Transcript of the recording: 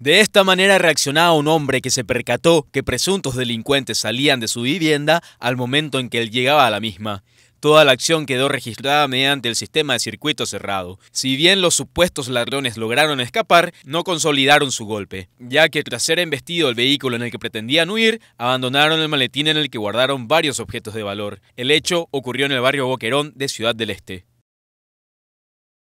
De esta manera reaccionaba un hombre que se percató que presuntos delincuentes salían de su vivienda al momento en que él llegaba a la misma. Toda la acción quedó registrada mediante el sistema de circuito cerrado. Si bien los supuestos ladrones lograron escapar, no consolidaron su golpe, ya que tras ser embestido el vehículo en el que pretendían huir, abandonaron el maletín en el que guardaron varios objetos de valor. El hecho ocurrió en el barrio Boquerón de Ciudad del Este.